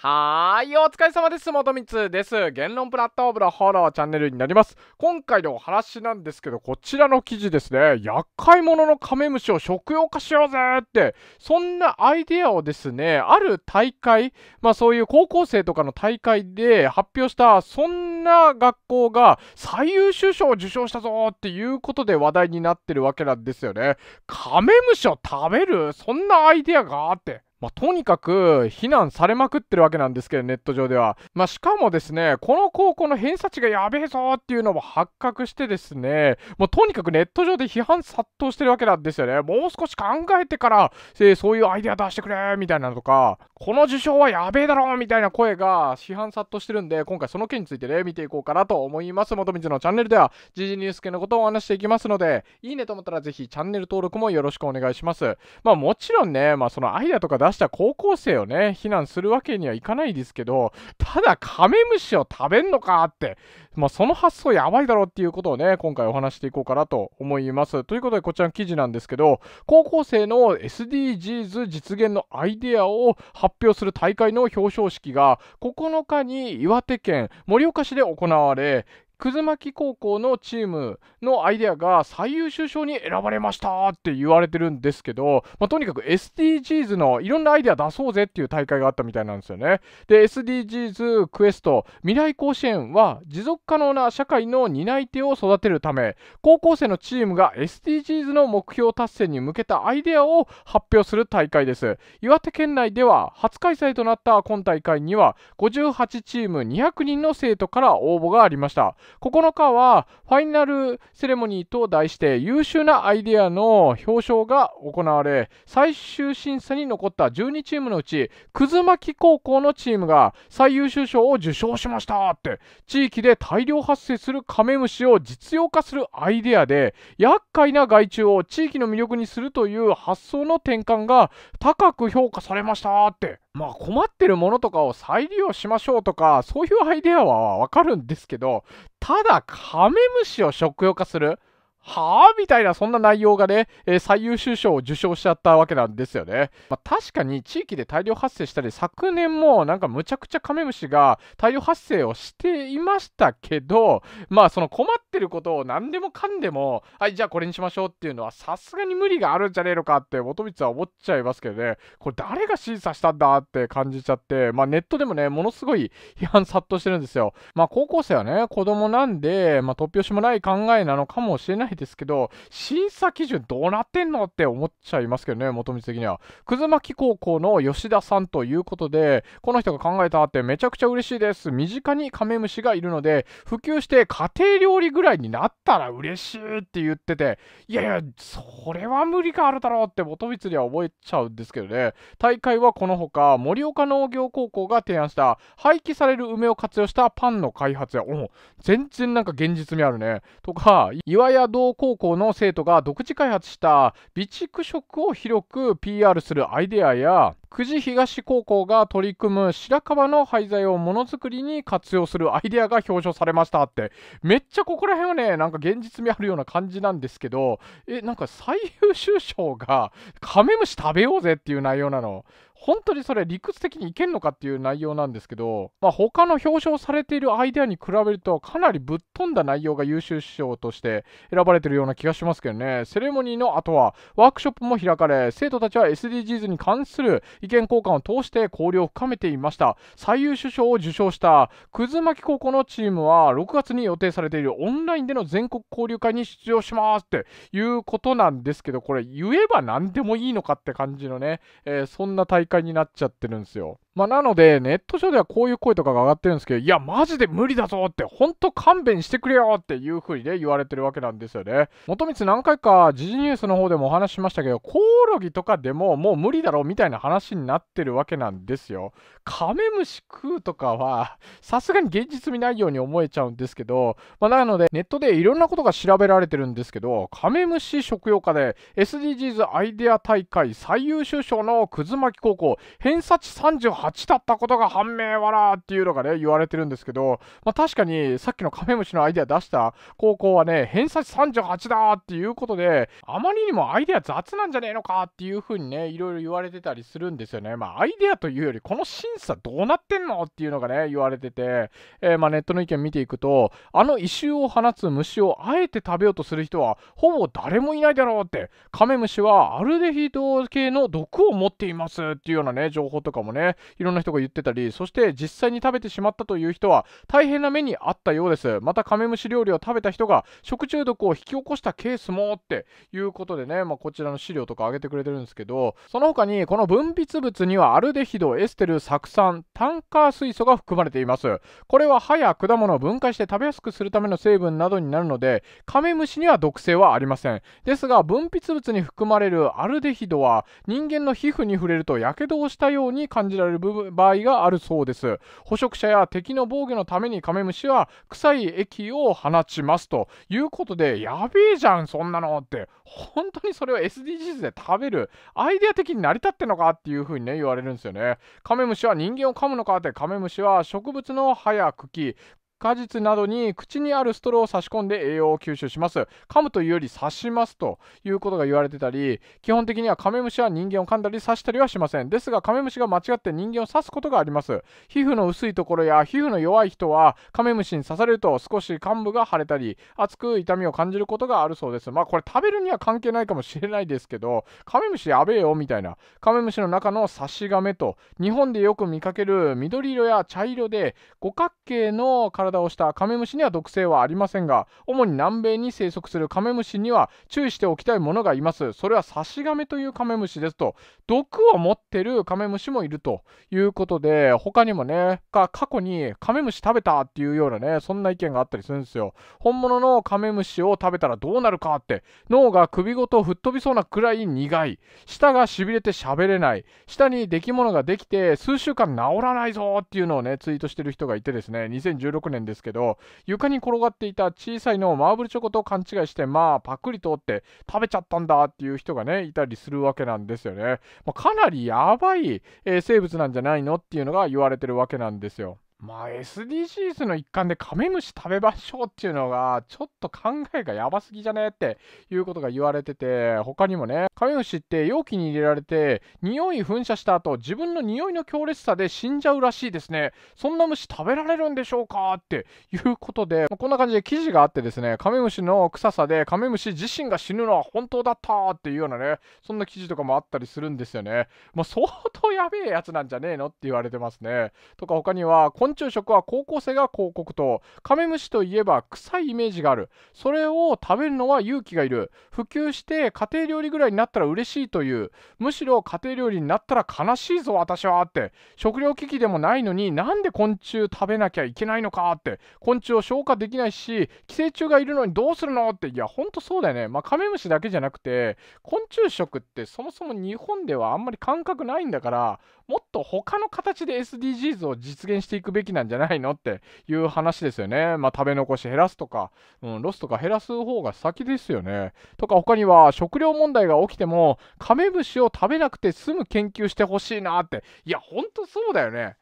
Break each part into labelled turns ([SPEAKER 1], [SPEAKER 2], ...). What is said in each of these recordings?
[SPEAKER 1] はーい、お疲れ様です。元光です。言論プラットフォームのフローチャンネルになります。今回のお話なんですけど、こちらの記事ですね、厄介者のカメムシを食用化しようぜって、そんなアイデアをですね、ある大会、まあそういう高校生とかの大会で発表した、そんな学校が最優秀賞を受賞したぞっていうことで話題になってるわけなんですよね。カメムシを食べるそんなアイデアがあって。まあ、とにかく非難されまくってるわけなんですけど、ネット上では。まあ、しかもですね、この高校の偏差値がやべえぞっていうのも発覚してですね、もうとにかくネット上で批判殺到してるわけなんですよね。もう少し考えてから、えー、そういうアイデア出してくれみたいなのとか、この受賞はやべえだろみたいな声が批判殺到してるんで、今回その件についてね、見ていこうかなと思います。元水のチャンネルでは、時事ニュース系のことをお話していきますので、いいねと思ったらぜひチャンネル登録もよろしくお願いします。まあもちろんね、まあそのアイデアとか出出した高校生をね、避難するわけにはいかないですけど、ただカメムシを食べんのかって、まあ、その発想やばいだろうっていうことをね、今回お話していこうかなと思います。ということで、こちらの記事なんですけど、高校生の SDGs 実現のアイデアを発表する大会の表彰式が9日に岩手県盛岡市で行われ、くず巻高校のチームのアイデアが最優秀賞に選ばれましたって言われてるんですけど、まあ、とにかく SDGs のいろんなアイデア出そうぜっていう大会があったみたいなんですよね。で、SDGs クエスト未来甲子園は持続可能な社会の担い手を育てるため、高校生のチームが SDGs の目標達成に向けたアイデアを発表する大会です。岩手県内では初開催となった今大会には58チーム200人の生徒から応募がありました。9日はファイナルセレモニーと題して優秀なアイデアの表彰が行われ最終審査に残った12チームのうち葛巻高校のチームが最優秀賞を受賞しましたって地域で大量発生するカメムシを実用化するアイデアで厄介な害虫を地域の魅力にするという発想の転換が高く評価されましたって。まあ困ってるものとかを再利用しましょうとか、そういうアイデアはわかるんですけど、ただカメムシを食用化するはあみたいな、そんな内容がね、えー、最優秀賞を受賞しちゃったわけなんですよね。まあ、確かに地域で大量発生したり、昨年もなんかむちゃくちゃカメムシが大量発生をしていましたけど、まあその困ってることを何でもかんでも、はい、じゃあこれにしましょうっていうのは、さすがに無理があるんじゃねえのかって、元光は思っちゃいますけどね、これ誰が審査したんだって感じちゃって、まあネットでもね、ものすごい批判殺到してるんですよ。まあ高校生はね、子供なんで、まあ突拍子もない考えなのかもしれないないですけど、審査基準どうなってんのって思っちゃいますけどね、元道的には。葛巻高校の吉田さんということで、この人が考えたってめちゃくちゃ嬉しいです。身近にカメムシがいるので、普及して家庭料理ぐらいになったら嬉しいって言ってて、いやいや、それは無理があるだろうって元光には覚えちゃうんですけどね。大会はこのほか、盛岡農業高校が提案した廃棄される梅を活用したパンの開発や、お全然なんか現実味あるね。とか、岩屋道高校の生徒が独自開発した備蓄食を広く PR するアイデアや久慈東高校が取り組む白樺の廃材をものづくりに活用するアイデアが表彰されましたってめっちゃここら辺はねなんか現実味あるような感じなんですけどえなんか最優秀賞がカメムシ食べようぜっていう内容なの本当にそれ理屈的にいけんのかっていう内容なんですけど、まあ、他の表彰されているアイデアに比べるとかなりぶっ飛んだ内容が優秀賞として選ばれてるような気がしますけどねセレモニーの後はワークショップも開かれ生徒たちは SDGs に関する意見交換を通して交流を深めていました最優秀賞を受賞した葛巻高校のチームは6月に予定されているオンラインでの全国交流会に出場しますっていうことなんですけどこれ言えば何でもいいのかって感じのね、えー、そんな大会になっちゃってるんですよ。まあ、なので、ネット上ではこういう声とかが上がってるんですけど、いや、マジで無理だぞって、ほんと勘弁してくれよっていう風にね、言われてるわけなんですよね。元光何回か、時事ニュースの方でもお話ししましたけど、コオロギとかでももう無理だろうみたいな話になってるわけなんですよ。カメムシ食うとかは、さすがに現実味ないように思えちゃうんですけど、まあ、なので、ネットでいろんなことが調べられてるんですけど、カメムシ食用化で SDGs アイデア大会最優秀賞のくず巻高校、偏差値38 8だったことが判明わらっていうのがね、言われてるんですけど、まあ、確かにさっきのカメムシのアイデア出した高校はね、偏差値38だっていうことで、あまりにもアイデア雑なんじゃねえのかっていうふうにね、いろいろ言われてたりするんですよね。まあ、アイデアというより、この審査どうなってんのっていうのがね、言われてて、えー、まあ、ネットの意見見ていくと、あの異臭を放つ虫をあえて食べようとする人は、ほぼ誰もいないだろうって、カメムシはアルデヒド系の毒を持っていますっていうようなね、情報とかもね、いろんな人が言ってたりそして実際に食べてしまったという人は大変な目にあったようですまたカメムシ料理を食べた人が食中毒を引き起こしたケースもっていうことでね、まあ、こちらの資料とか上げてくれてるんですけどその他にこの分泌物にはアルデヒドエステル酢酸炭化水素が含まれていますこれは葉や果物を分解して食べやすくするための成分などになるのでカメムシには毒性はありませんですが分泌物に含まれるアルデヒドは人間の皮膚に触れると火傷をしたように感じられるる場合があるそうです捕食者や敵の防御のためにカメムシは臭い液を放ちますということでやべえじゃんそんなのって本当にそれを SDGs で食べるアイデア的に成り立ってんのかっていうふうにね言われるんですよねカメムシは人間を噛むのかってカメムシは植物の葉や茎果実などに口にあるストローを差し込んで栄養を吸収します噛むというより刺しますということが言われてたり基本的にはカメムシは人間を噛んだり刺したりはしませんですがカメムシが間違って人間を刺すことがあります皮膚の薄いところや皮膚の弱い人はカメムシに刺されると少し患部が腫れたり熱く痛みを感じることがあるそうですまあこれ食べるには関係ないかもしれないですけどカメムシやべえよみたいなカメムシの中の刺しガメと日本でよく見かける緑色や茶色で五角形の体をしたカメムシには毒性はありませんが主に南米に生息するカメムシには注意しておきたいものがいますそれはサシガメというカメムシですと毒を持ってるカメムシもいるということで他にもねが過去にカメムシ食べたっていうようなねそんな意見があったりするんですよ本物のカメムシを食べたらどうなるかって脳が首ごと吹っ飛びそうなくらい苦い舌がしびれて喋れない舌にきも物ができて数週間治らないぞっていうのをねツイートしてる人がいてですね2016年面ですけど床に転がっていた小さいのをマーブルチョコと勘違いしてまあパクリとって食べちゃったんだっていう人がねいたりするわけなんですよね、まあ、かなりやばい、えー、生物なんじゃないのっていうのが言われてるわけなんですよ。まあ SDGs の一環でカメムシ食べましょうっていうのがちょっと考えがやばすぎじゃねっていうことが言われてて他にもねカメムシって容器に入れられて匂い噴射した後自分の匂いの強烈さで死んじゃうらしいですねそんな虫食べられるんでしょうかっていうことで、まあ、こんな感じで記事があってですねカメムシの臭さでカメムシ自身が死ぬのは本当だったっていうようなねそんな記事とかもあったりするんですよねもう、まあ、相当やべえやつなんじゃねえのって言われてますねとか他には昆虫食は高校生が広告とカメムシといえば臭いイメージがあるそれを食べるのは勇気がいる普及して家庭料理ぐらいになったら嬉しいというむしろ家庭料理になったら悲しいぞ私はって食糧危機でもないのになんで昆虫食べなきゃいけないのかって昆虫を消化できないし寄生虫がいるのにどうするのっていやほんとそうだよねまあカメムシだけじゃなくて昆虫食ってそもそも日本ではあんまり感覚ないんだからもっと他の形で SDGs を実現していくべきなんじゃないのっていう話ですよね。まあ、食べ残し減らすとか、うん、ロスとか減らす方が先ですよね。とか他には食料問題が起きてもカメムシを食べなくて済む研究してほしいなっていやほんとそうだよね。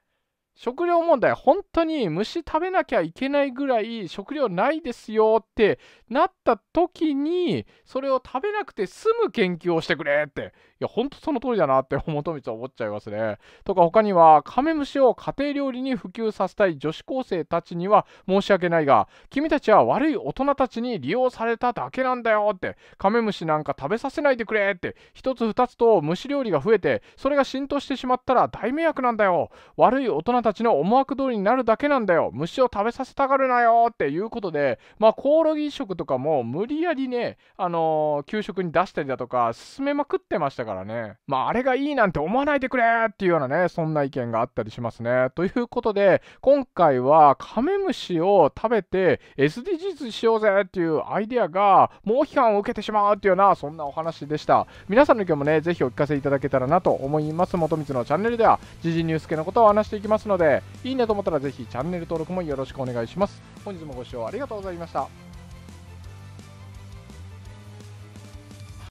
[SPEAKER 1] 食料問題、本当に虫食べなきゃいけないぐらい食料ないですよってなった時に、それを食べなくて済む研究をしてくれって、いや、本当その通りだなって、本光は思っちゃいますね。とか、他には、カメムシを家庭料理に普及させたい女子高生たちには申し訳ないが、君たちは悪い大人たちに利用されただけなんだよって、カメムシなんか食べさせないでくれって、一つ二つと虫料理が増えて、それが浸透してしまったら大迷惑なんだよ。悪い大人たちの思惑通りになるだけなんだよ虫を食べさせたがるなよっていうことでまあコオロギ食とかも無理やりねあのー、給食に出したりだとか進めまくってましたからねまああれがいいなんて思わないでくれっていうようなねそんな意見があったりしますねということで今回はカメムシを食べて SDGs しようぜっていうアイデアが猛批判を受けてしまうっていうようなそんなお話でした皆さんの意見もねぜひお聞かせいただけたらなと思います元光のチャンネルでは時事ニュース系のことを話していきますのでのでいいねと思ったらぜひチャンネル登録もよろしくお願いします本日もご視聴ありがとうございました